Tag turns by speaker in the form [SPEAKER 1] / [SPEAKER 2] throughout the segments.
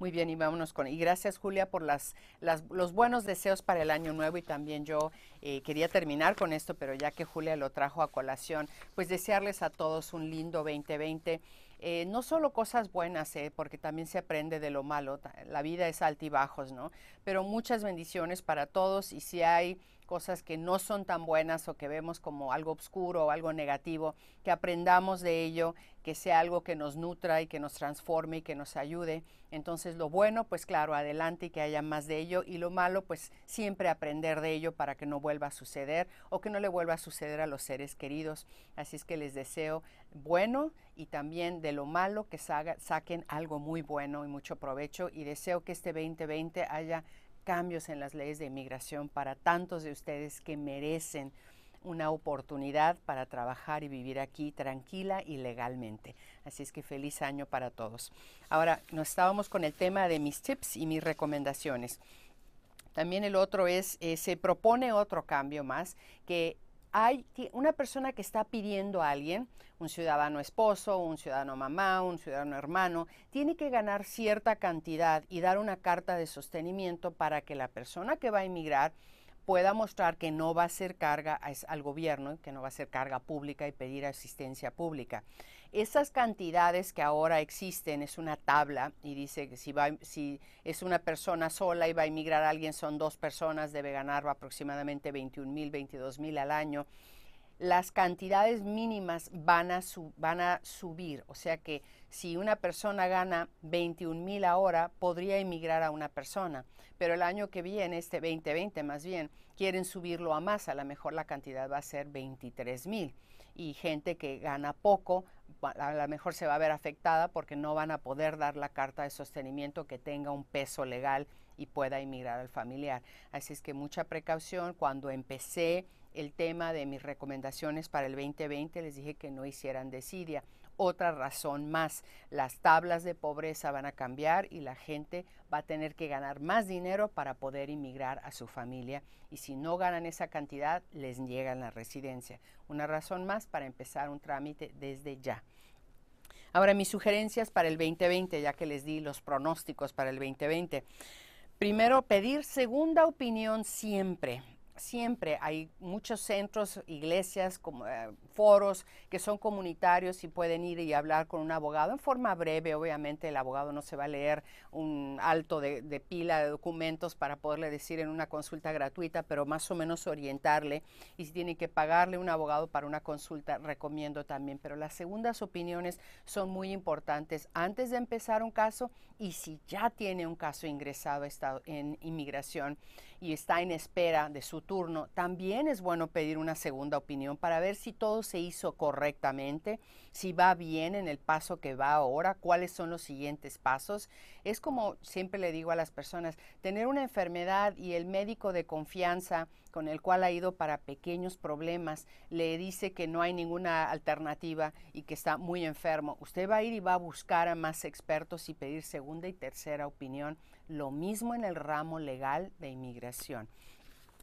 [SPEAKER 1] Muy bien, y vámonos con. Y gracias, Julia, por las, los buenos deseos para el año nuevo. Y también yo eh, quería terminar con esto, pero ya que Julia lo trajo a colación, pues desearles a todos un lindo 2020. Eh, no solo cosas buenas, eh, porque también se aprende de lo malo, la vida es altibajos, ¿no? Pero muchas bendiciones para todos y si hay cosas que no son tan buenas o que vemos como algo oscuro o algo negativo, que aprendamos de ello, que sea algo que nos nutra y que nos transforme y que nos ayude. Entonces lo bueno, pues claro, adelante y que haya más de ello y lo malo, pues siempre aprender de ello para que no vuelva a suceder o que no le vuelva a suceder a los seres queridos. Así es que les deseo bueno y también de lo malo que saquen algo muy bueno y mucho provecho y deseo que este 2020 haya cambios en las leyes de inmigración para tantos de ustedes que merecen una oportunidad para trabajar y vivir aquí tranquila y legalmente. Así es que feliz año para todos. Ahora, nos estábamos con el tema de mis tips y mis recomendaciones. También el otro es, eh, se propone otro cambio más que hay una persona que está pidiendo a alguien, un ciudadano esposo, un ciudadano mamá, un ciudadano hermano, tiene que ganar cierta cantidad y dar una carta de sostenimiento para que la persona que va a emigrar pueda mostrar que no va a ser carga al gobierno, que no va a ser carga pública y pedir asistencia pública. Esas cantidades que ahora existen es una tabla y dice que si, va, si es una persona sola y va a emigrar alguien, son dos personas, debe ganar aproximadamente 21 mil, 22 mil al año las cantidades mínimas van a, van a subir. O sea que si una persona gana 21 mil ahora, podría emigrar a una persona. Pero el año que viene, este 2020 más bien, quieren subirlo a más. A lo mejor la cantidad va a ser 23 mil. Y gente que gana poco, a lo mejor se va a ver afectada porque no van a poder dar la carta de sostenimiento que tenga un peso legal y pueda emigrar al familiar. Así es que mucha precaución. Cuando empecé el tema de mis recomendaciones para el 2020, les dije que no hicieran desidia. Otra razón más, las tablas de pobreza van a cambiar y la gente va a tener que ganar más dinero para poder inmigrar a su familia y si no ganan esa cantidad les niegan la residencia. Una razón más para empezar un trámite desde ya. Ahora mis sugerencias para el 2020, ya que les di los pronósticos para el 2020. Primero, pedir segunda opinión siempre siempre hay muchos centros, iglesias, como, eh, foros que son comunitarios y pueden ir y hablar con un abogado en forma breve. Obviamente el abogado no se va a leer un alto de, de pila de documentos para poderle decir en una consulta gratuita, pero más o menos orientarle. Y si tiene que pagarle un abogado para una consulta, recomiendo también. Pero las segundas opiniones son muy importantes antes de empezar un caso y si ya tiene un caso ingresado en inmigración y está en espera de su turno, también es bueno pedir una segunda opinión para ver si todo se hizo correctamente, si va bien en el paso que va ahora, cuáles son los siguientes pasos. Es como siempre le digo a las personas, tener una enfermedad y el médico de confianza con el cual ha ido para pequeños problemas le dice que no hay ninguna alternativa y que está muy enfermo. Usted va a ir y va a buscar a más expertos y pedir segunda y tercera opinión. Lo mismo en el ramo legal de inmigración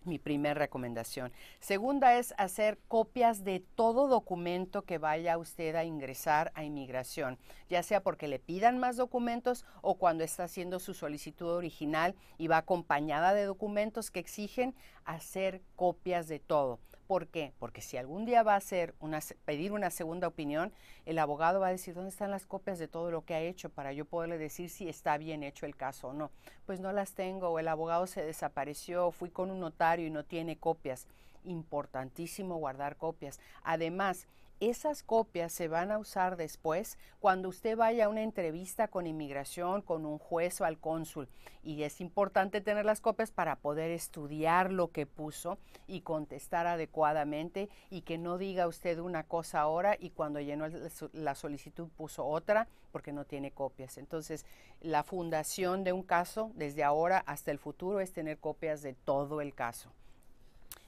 [SPEAKER 1] mi primera recomendación. Segunda es hacer copias de todo documento que vaya usted a ingresar a inmigración, ya sea porque le pidan más documentos o cuando está haciendo su solicitud original y va acompañada de documentos que exigen hacer copias de todo. ¿Por qué? Porque si algún día va a hacer una, pedir una segunda opinión, el abogado va a decir, ¿dónde están las copias de todo lo que ha hecho para yo poderle decir si está bien hecho el caso o no? Pues no las tengo, el abogado se desapareció, fui con un notario y no tiene copias. Importantísimo guardar copias. Además, esas copias se van a usar después cuando usted vaya a una entrevista con inmigración, con un juez o al cónsul. Y es importante tener las copias para poder estudiar lo que puso y contestar adecuadamente y que no diga usted una cosa ahora y cuando llenó la solicitud puso otra porque no tiene copias. Entonces, la fundación de un caso desde ahora hasta el futuro es tener copias de todo el caso.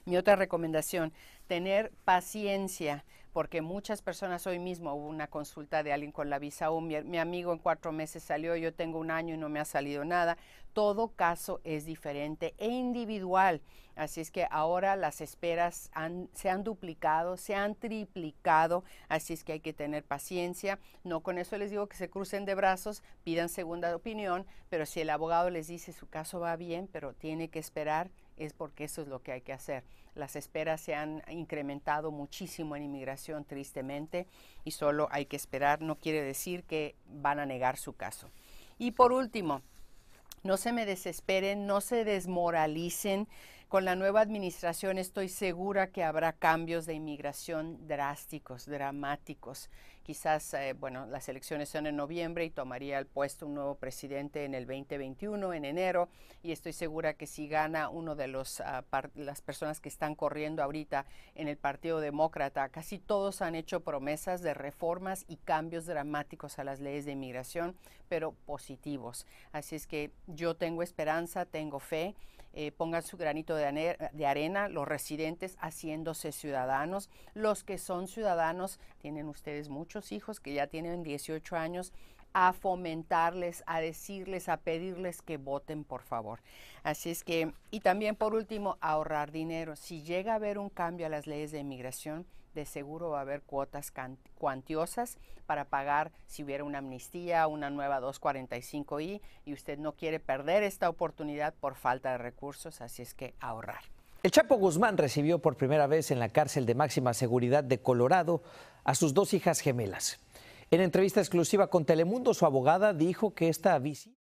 [SPEAKER 1] Mi otra recomendación, tener paciencia, porque muchas personas hoy mismo hubo una consulta de alguien con la visa U, mi, amigo en cuatro meses salió, yo tengo un año y no me ha salido nada. Todo caso es diferente e individual. Así es que ahora las esperas se han duplicado, se han triplicado, así es que hay que tener paciencia. No con eso les digo que se crucen de brazos, pidan segunda opinión, pero si el abogado les dice su caso va bien, pero tiene que esperar, es porque eso es lo que hay que hacer. Las esperas se han incrementado muchísimo en inmigración, tristemente, y solo hay que esperar, no quiere decir que van a negar su caso. Y por último, no se me desesperen, no se desmoralicen. Con la nueva administración estoy segura que habrá cambios de inmigración drásticos, dramáticos. Quizás, eh, bueno, las elecciones son en noviembre y tomaría el puesto un nuevo presidente en el 2021, en enero, y estoy segura que si gana uno de los, ah, las personas que están corriendo ahorita en el Partido Demócrata, casi todos han hecho promesas de reformas y cambios dramáticos a las leyes de inmigración, pero positivos. Así es que yo tengo esperanza, tengo fe. Eh, pongan su granito de, de arena, los residentes haciéndose ciudadanos, los que son ciudadanos, tienen ustedes muchos hijos que ya tienen 18 años, a fomentarles, a decirles, a pedirles que voten, por favor. Así es que, y también por último, ahorrar dinero. Si llega a haber un cambio a las leyes de inmigración, de seguro va a haber cuotas cuantiosas para pagar si hubiera una amnistía, una nueva 245i, y usted no quiere perder esta oportunidad por falta de recursos, así es que ahorrar. El Chapo Guzmán recibió por primera vez en la cárcel de máxima seguridad de Colorado a sus dos hijas gemelas. En entrevista exclusiva con Telemundo, su abogada dijo que esta visita...